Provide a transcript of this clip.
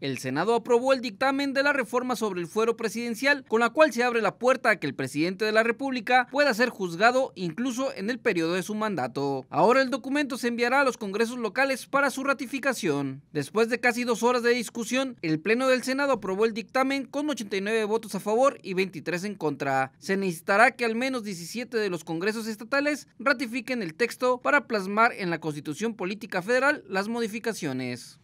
El Senado aprobó el dictamen de la reforma sobre el fuero presidencial, con la cual se abre la puerta a que el presidente de la República pueda ser juzgado incluso en el periodo de su mandato. Ahora el documento se enviará a los congresos locales para su ratificación. Después de casi dos horas de discusión, el Pleno del Senado aprobó el dictamen con 89 votos a favor y 23 en contra. Se necesitará que al menos 17 de los congresos estatales ratifiquen el texto para plasmar en la Constitución Política Federal las modificaciones.